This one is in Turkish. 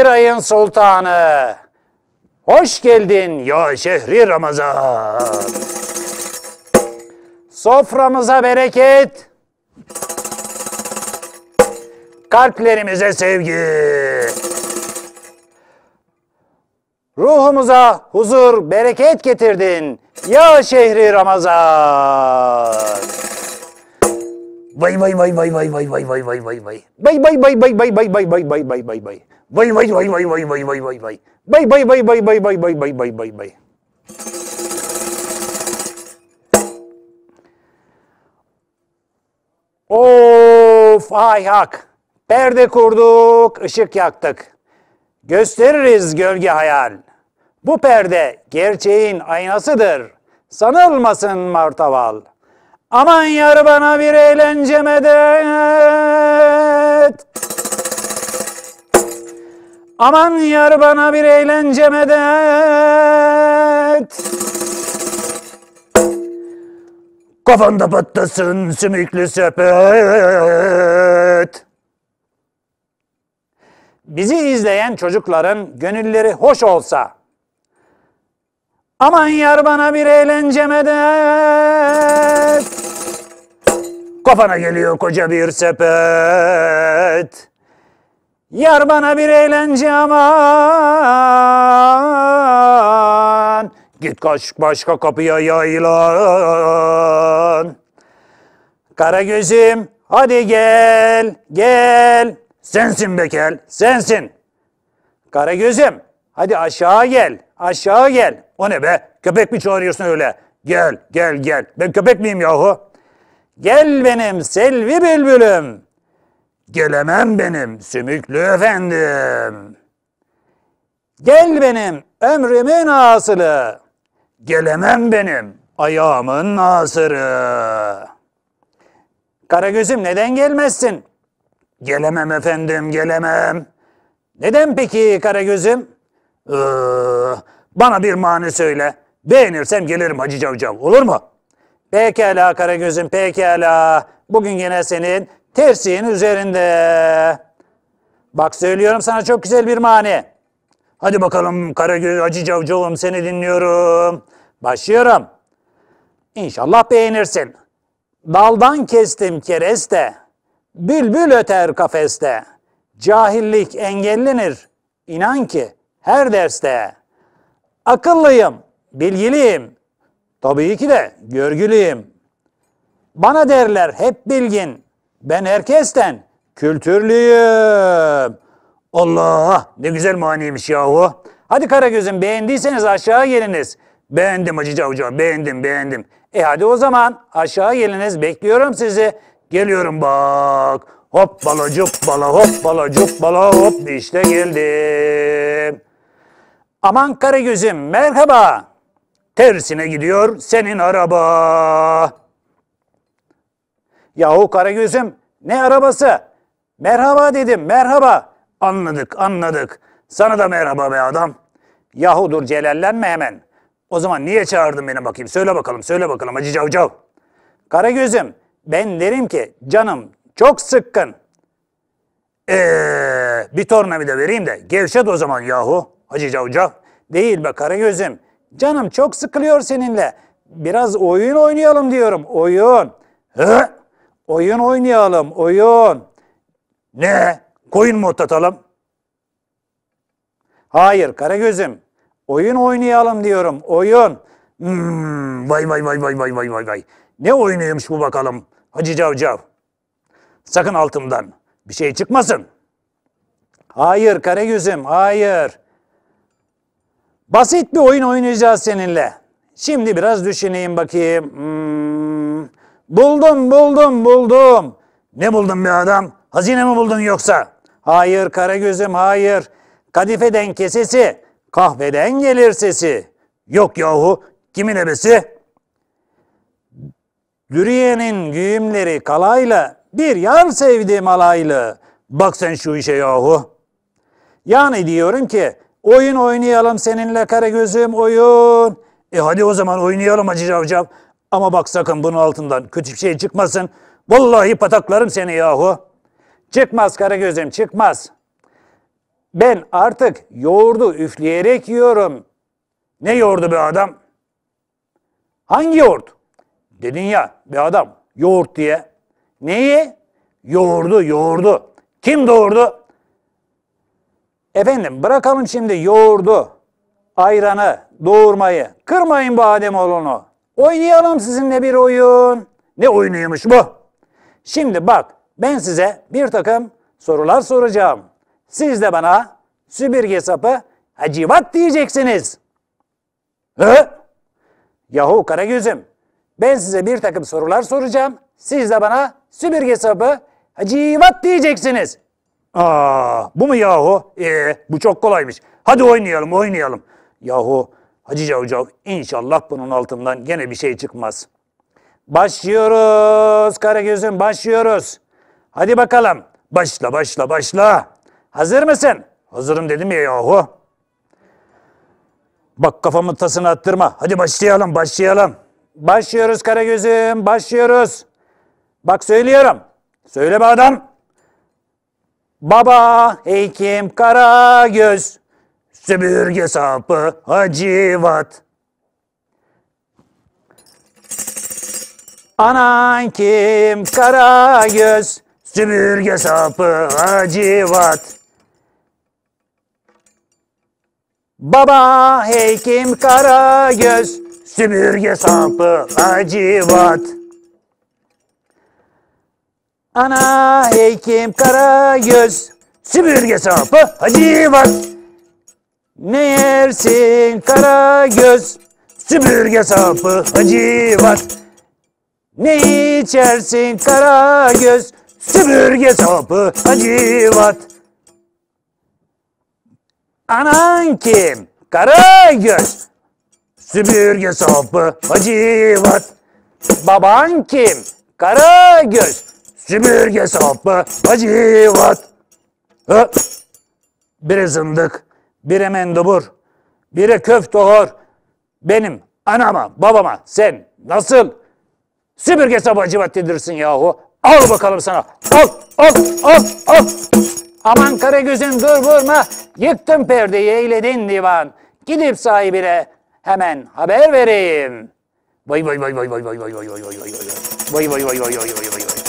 11 ayın sultanı. Hoş geldin ya şehri Ramazan. Soframıza bereket. Kalplerimize sevgi. Ruhumuza huzur, bereket getirdin. Ya şehri Ramazan. Vay vay vay vay vay vay vay vay vay vay vay. Vay vay vay vay vay vay vay vay vay vay vay vay. Vay vay vay vay vay vay vay vay vay. Bay bay bay bay bay bay bay bay bay bay bay. Of ay hak. Perde kurduk, ışık yaktık. Gösteririz gölge hayal. Bu perde gerçeğin aynasıdır. Sanılmasın martaval. Aman yar bana bir eğlence medet. Aman yar bana bir eğlence medet. Kafanda patlasın sümüklü sepet. Bizi izleyen çocukların gönülleri hoş olsa. Aman yar bana bir eğlence medet. Kafana geliyor koca bir sepet. Yar bana bir eğlence aman. Git kaç başka kapıya yaylan. Kara gözüm hadi gel gel. Sensin bekel sensin. Kara gözüm hadi aşağı gel aşağı gel. O ne be köpek mi çağırıyorsun öyle? Gel gel gel ben köpek miyim yahu? Gel benim selvi bülbülüm. Gelemem benim sümüklü efendim. Gel benim ömrümün asılı. Gelemem benim ayağımın asırı. Karagözüm neden gelmezsin? Gelemem efendim gelemem. Neden peki Karagözüm? Ee, bana bir mani söyle. Beğenirsem gelirim Hacı Cavcav olur mu? Pekala Karagöz'üm pekala. Bugün yine senin Tersiğin üzerinde. Bak söylüyorum sana çok güzel bir mani. Hadi bakalım Karagöz Acı Cavcavım seni dinliyorum. Başlıyorum. İnşallah beğenirsin. Daldan kestim kereste, bülbül öter kafeste. Cahillik engellenir, inan ki her derste. Akıllıyım, bilgiliyim, tabii ki de görgülüyüm. Bana derler hep bilgin, ben herkesten kültürlüyüm. Allah ne güzel maniymiş yahu. Hadi Karagöz'üm beğendiyseniz aşağı geliniz. Beğendim Hacı Cavcav beğendim beğendim. E hadi o zaman aşağı geliniz bekliyorum sizi. Geliyorum bak. Hop bala cup bala hop bala cup bala hop işte geldim. Aman Karagöz'üm merhaba. Tersine gidiyor senin araba. Yahu Karagöz'üm ne arabası? Merhaba dedim merhaba. Anladık anladık. Sana da merhaba be adam. Yahu dur celallenme hemen. O zaman niye çağırdın beni bakayım? Söyle bakalım söyle bakalım Hacı Cavcav. Karagöz'üm ben derim ki canım çok sıkkın. Eee bir tornavida vereyim de gevşet o zaman yahu Hacı Cavcav. Değil be Karagöz'üm. Canım çok sıkılıyor seninle. Biraz oyun oynayalım diyorum. Oyun. Hı? Oyun oynayalım, oyun. Ne? Koyun mu otlatalım? Hayır gözüm. Oyun oynayalım diyorum, oyun. Hmm, vay vay vay vay vay vay vay vay. Ne oynuyormuş bu bakalım Hacı Cavcav. Sakın altımdan bir şey çıkmasın. Hayır gözüm hayır. Basit bir oyun oynayacağız seninle. Şimdi biraz düşüneyim bakayım. Hmm. Buldum, buldum, buldum. Ne buldun bir adam? Hazine mi buldun yoksa? Hayır gözüm. hayır. Kadifeden kesesi, kahveden gelir sesi. Yok yahu, kimin ebesi? Dürüyenin güğümleri kalayla, bir yar sevdim alaylı. Bak sen şu işe yahu. Yani diyorum ki, oyun oynayalım seninle gözüm oyun. E hadi o zaman oynayalım Hacı Cavcav. Ama bak sakın bunun altından kötü bir şey çıkmasın. Vallahi pataklarım seni yahu. Çıkmaz gözüm çıkmaz. Ben artık yoğurdu üfleyerek yiyorum. Ne yoğurdu be adam? Hangi yoğurt? Dedin ya be adam yoğurt diye. Neyi? Yoğurdu yoğurdu. Kim doğurdu? Efendim bırakalım şimdi yoğurdu, ayranı, doğurmayı. Kırmayın bu Ademoğlu'nu. Oynayalım sizinle bir oyun. Ne oyunuymuş bu? Şimdi bak ben size bir takım sorular soracağım. Siz de bana süpürge sapı hacivat diyeceksiniz. Hı? Yahu Karagöz'üm ben size bir takım sorular soracağım. Siz de bana süpürge sapı hacivat diyeceksiniz. Aa, bu mu yahu? Ee, bu çok kolaymış. Hadi oynayalım oynayalım. Yahu Hacı Cavcav inşallah bunun altından gene bir şey çıkmaz. Başlıyoruz Karagöz'üm başlıyoruz. Hadi bakalım. Başla başla başla. Hazır mısın? Hazırım dedim ya yahu. Bak kafamı tasını attırma. Hadi başlayalım başlayalım. Başlıyoruz Karagöz'üm başlıyoruz. Bak söylüyorum. Söyle be adam. Baba heykim Karagöz. Sübürge sapı acıvat. Anan kim kara göz sübürge sapı acıvat. Baba hekim kara göz sübürge sapı acıvat. Ana hekim kara göz sübürge sapı acıvat. Ne yersin kara göz, süpürge sapı hacı var. Ne içersin kara göz, süpürge sapı hacı var. Anan kim? Kara göz, süpürge sapı hacı var. Baban kim? Kara göz, süpürge sapı hacı var. Hop. Bir zındık biri mendubur, biri köf tohor. Benim anama, babama sen nasıl süpürge sabacı vattidirsin yahu. Al bakalım sana. Al, al, al, al. Aman Karagöz'üm dur vurma. Yıktın perdeyi eyledin divan. Gidip sahibine hemen haber vereyim. Vay vay vay vay vay vay vay vay vay vay vay vay vay vay vay vay vay vay